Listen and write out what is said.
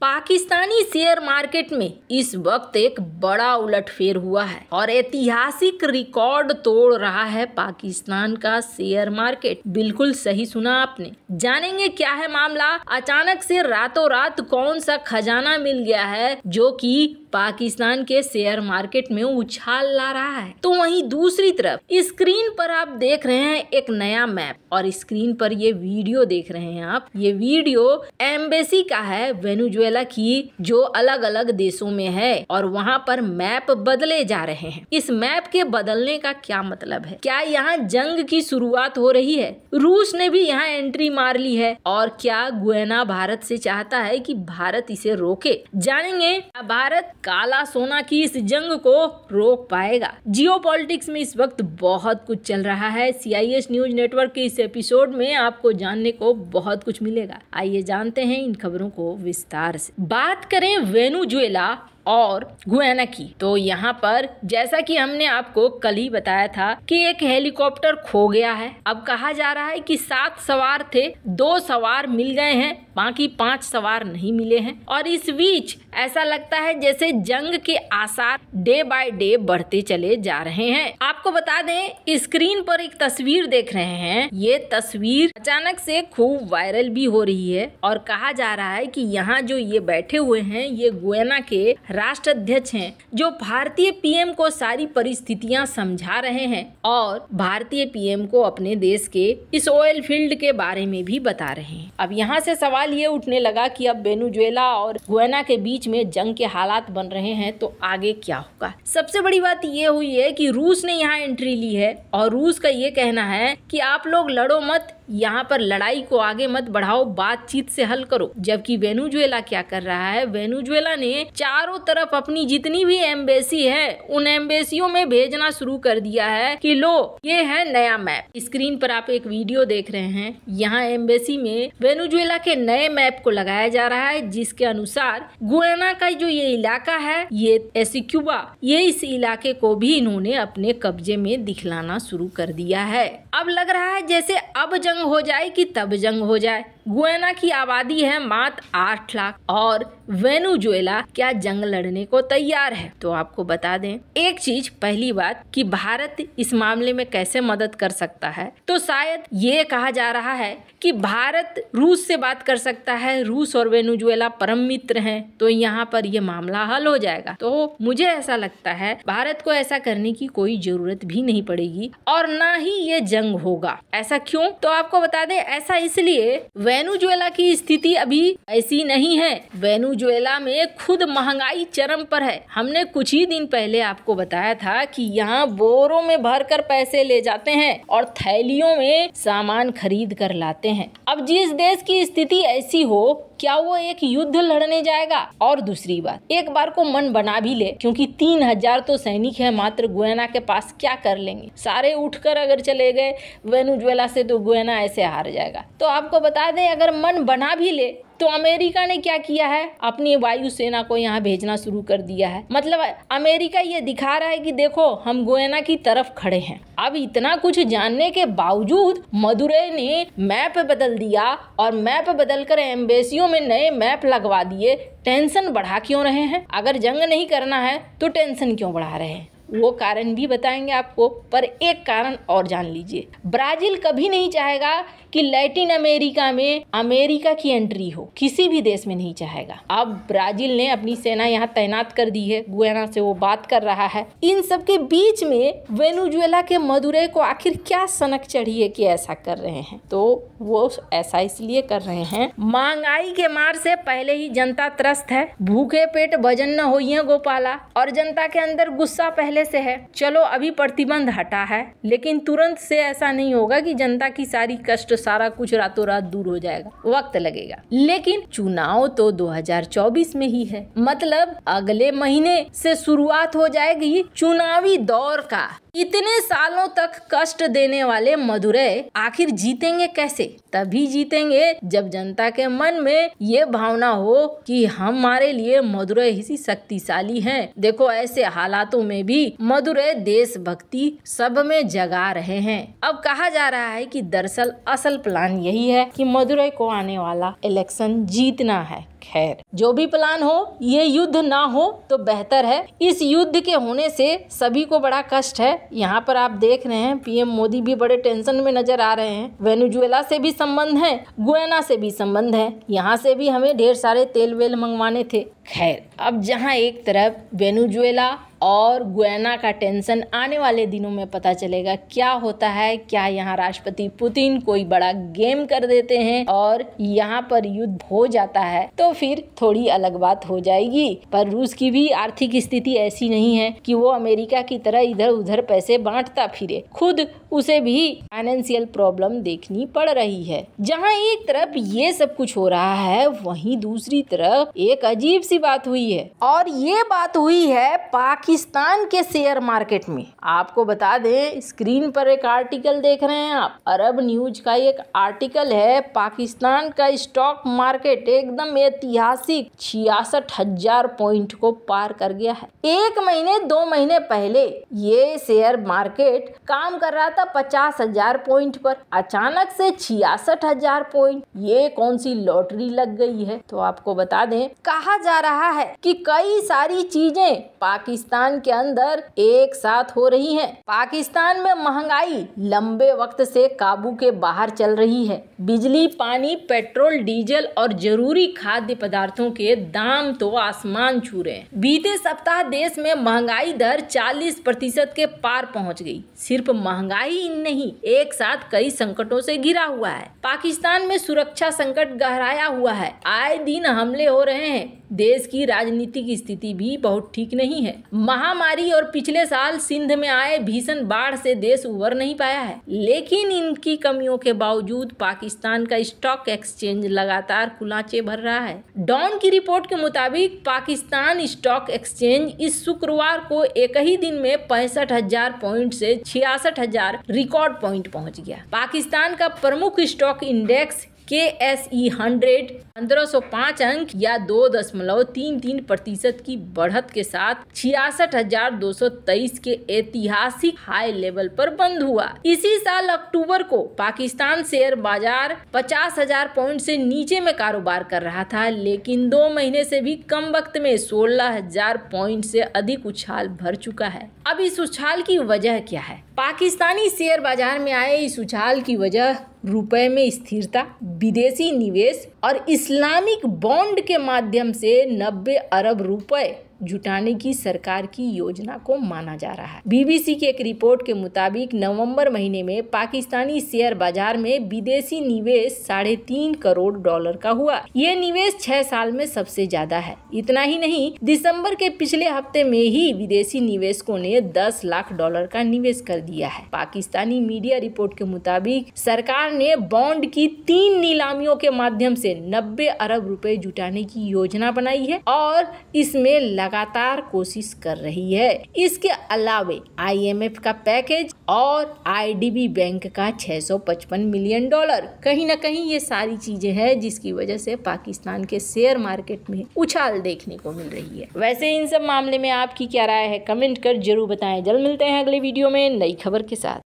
Pakistani share market में इस वक्त एक बड़ा उलटफेर हुआ है और ऐतिहासिक रिकॉर्ड तोड़ रहा है पाकिस्तान का शेयर मार्केट बिल्कुल सही सुना आपने जानेंगे क्या है मामला अचानक से रातों रात कौन सा खजाना मिल गया है जो कि पाकिस्तान के शेयर मार्केट में उछाल ला रहा है तो वहीं दूसरी तरफ स्क्रीन पर आप देख रहे हैं एक नया मैप और स्क्रीन पर ये वीडियो देख रहे हैं आप ये वीडियो एम्बेसी का है वेनुजुए वेनेजुएला की जो अलग अलग देशों में है और वहाँ पर मैप बदले जा रहे हैं इस मैप के बदलने का क्या मतलब है क्या यहाँ जंग की शुरुआत हो रही है रूस ने भी यहाँ एंट्री मार ली है और क्या गुएना भारत से चाहता है कि भारत इसे रोके जानेंगे भारत काला सोना की इस जंग को रोक पाएगा जियो में इस वक्त बहुत कुछ चल रहा है सी न्यूज नेटवर्क के इस एपिसोड में आपको जानने को बहुत कुछ मिलेगा आइए जानते हैं इन खबरों को विस्तार से बात करें वेनुजुएला और गुयाना की तो यहाँ पर जैसा कि हमने आपको कल ही बताया था कि एक हेलीकॉप्टर खो गया है अब कहा जा रहा है कि सात सवार थे दो सवार मिल गए हैं बाकी पांच सवार नहीं मिले हैं और इस बीच ऐसा लगता है जैसे जंग के आसार डे बाय डे बढ़ते चले जा रहे हैं आपको बता दें स्क्रीन पर एक तस्वीर देख रहे हैं ये तस्वीर अचानक से खूब वायरल भी हो रही है और कहा जा रहा है कि यहाँ जो ये बैठे हुए हैं ये गुएना के राष्ट्र अध्यक्ष हैं जो भारतीय पीएम को सारी परिस्थितियां समझा रहे हैं और भारतीय पीएम को अपने देश के इस ऑयल फील्ड के बारे में भी बता रहे हैं अब यहाँ से सवाल ये उठने लगा कि अब बेनुजुएला और गुएना के बीच में जंग के हालात बन रहे हैं तो आगे क्या होगा सबसे बड़ी बात ये हुई है कि रूस ने यहाँ एंट्री ली है और रूस का ये कहना है कि आप लोग लड़ो मत यहाँ पर लड़ाई को आगे मत बढ़ाओ बातचीत से हल करो जबकि वेनुजुएला क्या कर रहा है वेनुजुएला ने चारों तरफ अपनी जितनी भी एम्बेसी है उन एम्बेसियों में भेजना शुरू कर दिया है कि लो ये है नया मैप स्क्रीन पर आप एक वीडियो देख रहे हैं यहाँ एम्बेसी में वेनुजुएला के नए मैप को लगाया जा रहा है जिसके अनुसार गुएना का जो ये इलाका है ये एसिक्यूबा ये इस इलाके को भी इन्होंने अपने कब्जे में दिखलाना शुरू कर दिया है अब लग रहा है जैसे अब जंग जंग हो जाए कि तब जंग हो जाए गुयाना की आबादी है मात्र आठ लाख और वेनुजुएला क्या जंग लड़ने को तैयार है तो आपको बता दें एक चीज पहली बात कि भारत इस मामले में कैसे मदद कर सकता है तो शायद ये कहा जा रहा है कि भारत रूस से बात कर सकता है रूस और वेनुजुएला परम मित्र हैं तो यहाँ पर यह मामला हल हो जाएगा तो मुझे ऐसा लगता है भारत को ऐसा करने की कोई जरूरत भी नहीं पड़ेगी और ना ही ये जंग होगा ऐसा क्यों तो आपको बता दें ऐसा इसलिए वेनुजुएला की स्थिति अभी ऐसी नहीं है वेनु उज्ज्वला में खुद महंगाई चरम पर है हमने कुछ ही दिन पहले आपको बताया था कि यहाँ बोरों में भरकर पैसे ले जाते हैं और थैलियों में सामान खरीद कर लाते हैं अब जिस देश की स्थिति ऐसी हो क्या वो एक युद्ध लड़ने जाएगा और दूसरी बात एक बार को मन बना भी ले क्योंकि तीन हजार तो सैनिक है मात्र गुएना के पास क्या कर लेंगे सारे उठकर अगर चले गए वेनुजुएला से तो गुएना ऐसे हार जाएगा तो आपको बता दें अगर मन बना भी ले तो अमेरिका ने क्या किया है अपनी वायुसेना को यहाँ भेजना शुरू कर दिया है मतलब अमेरिका ये दिखा रहा है कि देखो हम गोयना की तरफ खड़े हैं अब इतना कुछ जानने के बावजूद मदुरे ने मैप बदल दिया और मैप बदल कर एम्बेसियों में नए मैप लगवा दिए टेंशन बढ़ा क्यों रहे हैं अगर जंग नहीं करना है तो टेंशन क्यों बढ़ा रहे हैं वो कारण भी बताएंगे आपको पर एक कारण और जान लीजिए ब्राज़ील कभी नहीं चाहेगा कि लैटिन अमेरिका में अमेरिका की एंट्री हो किसी भी देश में नहीं चाहेगा अब ब्राज़ील ने अपनी सेना यहाँ तैनात कर दी है गुयाना से वो बात कर रहा है इन सब के बीच में वेनुजुएला के मदुरे को आखिर क्या सनक चढ़ी है कि ऐसा कर रहे हैं तो वो ऐसा इसलिए कर रहे हैं महंगाई के मार से पहले ही जनता त्रस्त है भूखे पेट भजन न हो गोपाला और जनता के अंदर गुस्सा पहले पहले से है चलो अभी प्रतिबंध हटा है लेकिन तुरंत से ऐसा नहीं होगा कि जनता की सारी कष्ट सारा कुछ रातों रात दूर हो जाएगा वक्त लगेगा लेकिन चुनाव तो 2024 में ही है मतलब अगले महीने से शुरुआत हो जाएगी चुनावी दौर का इतने सालों तक कष्ट देने वाले मदुरई आखिर जीतेंगे कैसे तभी जीतेंगे जब जनता के मन में ये भावना हो कि हमारे लिए मदुरई ही शक्तिशाली हैं। देखो ऐसे हालातों में भी मदुरई देशभक्ति सब में जगा रहे हैं अब कहा जा रहा है कि दरअसल असल प्लान यही है कि मदुरई को आने वाला इलेक्शन जीतना है खैर जो भी प्लान हो ये युद्ध ना हो तो बेहतर है इस युद्ध के होने से सभी को बड़ा कष्ट है यहाँ पर आप देख रहे हैं पीएम मोदी भी बड़े टेंशन में नजर आ रहे हैं वेनेजुएला से भी संबंध है गुएना से भी संबंध है यहाँ से भी हमें ढेर सारे तेल वेल मंगवाने थे खैर अब जहाँ एक तरफ वेनेजुएला और गुयाना का टेंशन आने वाले दिनों में पता चलेगा क्या होता है क्या यहाँ राष्ट्रपति पुतिन कोई बड़ा गेम कर देते हैं और यहाँ पर युद्ध हो जाता है तो फिर थोड़ी अलग बात हो जाएगी पर रूस की भी आर्थिक स्थिति ऐसी नहीं है कि वो अमेरिका की तरह इधर उधर पैसे बांटता फिरे खुद उसे भी फाइनेंशियल प्रॉब्लम देखनी पड़ रही है जहाँ एक तरफ ये सब कुछ हो रहा है वहीं दूसरी तरफ एक अजीब सी बात हुई है और ये बात हुई है पाक पाकिस्तान के शेयर मार्केट में आपको बता दें स्क्रीन पर एक आर्टिकल देख रहे हैं आप अरब न्यूज का एक आर्टिकल है पाकिस्तान का स्टॉक मार्केट एकदम ऐतिहासिक छियासठ हजार पॉइंट को पार कर गया है एक महीने दो महीने पहले ये शेयर मार्केट काम कर रहा था पचास हजार पॉइंट पर अचानक से छियासठ हजार पॉइंट ये कौन सी लॉटरी लग गई है तो आपको बता दें कहा जा रहा है कि कई सारी चीजें पाकिस्तान पाकिस्तान के अंदर एक साथ हो रही है पाकिस्तान में महंगाई लंबे वक्त से काबू के बाहर चल रही है बिजली पानी पेट्रोल डीजल और जरूरी खाद्य पदार्थों के दाम तो आसमान छू रहे बीते सप्ताह देश में महंगाई दर 40 प्रतिशत के पार पहुंच गई सिर्फ महंगाई नहीं एक साथ कई संकटों से घिरा हुआ है पाकिस्तान में सुरक्षा संकट गहराया हुआ है आए दिन हमले हो रहे हैं देश की राजनीतिक स्थिति भी बहुत ठीक नहीं है महामारी और पिछले साल सिंध में आए भीषण बाढ़ से देश उबर नहीं पाया है लेकिन इनकी कमियों के बावजूद पाकिस्तान का स्टॉक एक्सचेंज लगातार खुलाचे भर रहा है डॉन की रिपोर्ट के मुताबिक पाकिस्तान स्टॉक एक्सचेंज इस शुक्रवार को एक ही दिन में पैंसठ हजार पॉइंट से छियासठ हजार रिकॉर्ड पॉइंट पहुंच गया पाकिस्तान का प्रमुख stock index K S E hundred 1505 अंक या दो दशमलव तीन तीन प्रतिशत की बढ़त के साथ छियासठ हजार दो सौ तेईस के ऐतिहासिक हाई लेवल पर बंद हुआ इसी साल अक्टूबर को पाकिस्तान शेयर बाजार पचास हजार पॉइंट से नीचे में कारोबार कर रहा था लेकिन दो महीने से भी कम वक्त में सोलह हजार पॉइंट से अधिक उछाल भर चुका है अब इस उछाल की वजह क्या है पाकिस्तानी शेयर बाजार में आए इस उछाल की वजह रुपए में स्थिरता विदेशी निवेश और इस इस्लामिक बॉन्ड के माध्यम से नब्बे अरब रुपए जुटाने की सरकार की योजना को माना जा रहा है बीबीसी की एक रिपोर्ट के मुताबिक नवंबर महीने में पाकिस्तानी शेयर बाजार में विदेशी निवेश साढ़े तीन करोड़ डॉलर का हुआ यह निवेश छह साल में सबसे ज्यादा है इतना ही नहीं दिसंबर के पिछले हफ्ते में ही विदेशी निवेशकों ने दस लाख डॉलर का निवेश कर दिया है पाकिस्तानी मीडिया रिपोर्ट के मुताबिक सरकार ने बॉन्ड की तीन नीलामियों के माध्यम से नब्बे अरब रुपए जुटाने की योजना बनाई है और इसमें लगातार कोशिश कर रही है इसके अलावे आईएमएफ का पैकेज और आईडीबी बैंक का 655 मिलियन डॉलर कहीं ना कहीं ये सारी चीजें हैं जिसकी वजह से पाकिस्तान के शेयर मार्केट में उछाल देखने को मिल रही है वैसे इन सब मामले में आपकी क्या राय है कमेंट कर जरूर बताएं जल्द मिलते हैं अगले वीडियो में नई खबर के साथ